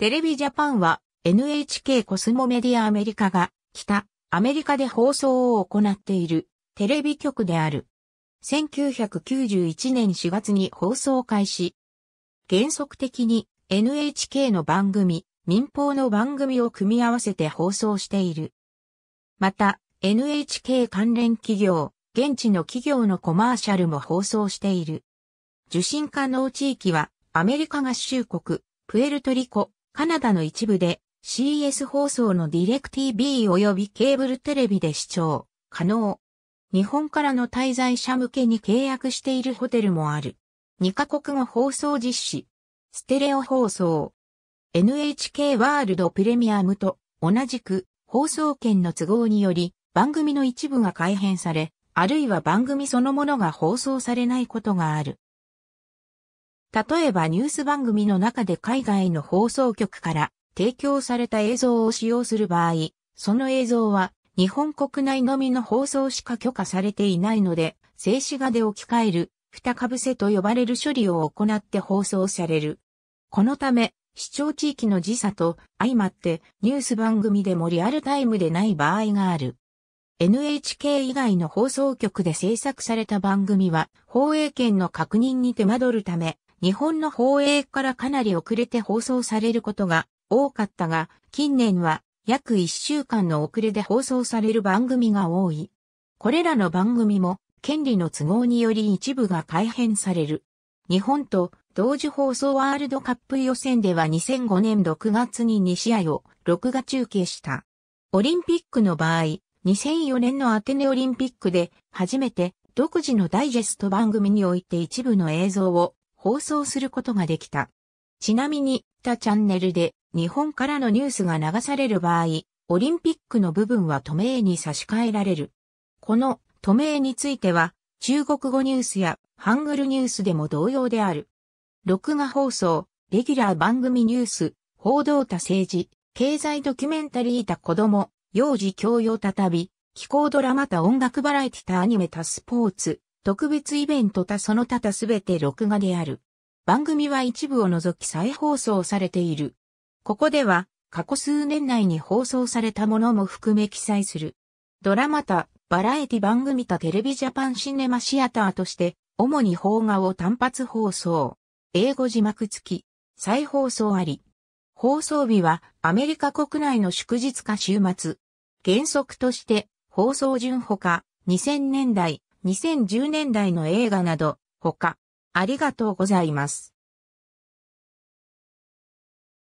テレビジャパンは NHK コスモメディアアメリカが北アメリカで放送を行っているテレビ局である。1991年4月に放送開始。原則的に NHK の番組、民放の番組を組み合わせて放送している。また NHK 関連企業、現地の企業のコマーシャルも放送している。受信可能地域はアメリカ合衆国、プエルトリコ、カナダの一部で CS 放送のディレク TV 及びケーブルテレビで視聴可能。日本からの滞在者向けに契約しているホテルもある。2カ国語放送実施。ステレオ放送。NHK ワールドプレミアムと同じく放送権の都合により番組の一部が改編され、あるいは番組そのものが放送されないことがある。例えばニュース番組の中で海外の放送局から提供された映像を使用する場合、その映像は日本国内のみの放送しか許可されていないので、静止画で置き換える、二かぶせと呼ばれる処理を行って放送される。このため、視聴地域の時差と相まってニュース番組でもリアルタイムでない場合がある。NHK 以外の放送局で制作された番組は放映権の確認に手間取るため日本の放映からかなり遅れて放送されることが多かったが、近年は約1週間の遅れで放送される番組が多い。これらの番組も権利の都合により一部が改変される。日本と同時放送ワールドカップ予選では2005年6月に2試合を録画中継した。オリンピックの場合、2004年のアテネオリンピックで初めて独自のダイジェスト番組において一部の映像を放送することができた。ちなみに、他チャンネルで日本からのニュースが流される場合、オリンピックの部分は都名に差し替えられる。この都名については、中国語ニュースやハングルニュースでも同様である。録画放送、レギュラー番組ニュース、報道他政治、経済ドキュメンタリー他子供、幼児教養たたび、気候ドラマた音楽バラエティたアニメたスポーツ、特別イベントたその他たすべて録画である。番組は一部を除き再放送されている。ここでは、過去数年内に放送されたものも含め記載する。ドラマた、バラエティ番組たテレビジャパンシネマシアターとして、主に邦画を単発放送。英語字幕付き、再放送あり。放送日はアメリカ国内の祝日か週末。原則として放送順ほか2000年代、2010年代の映画など、他、ありがとうございます。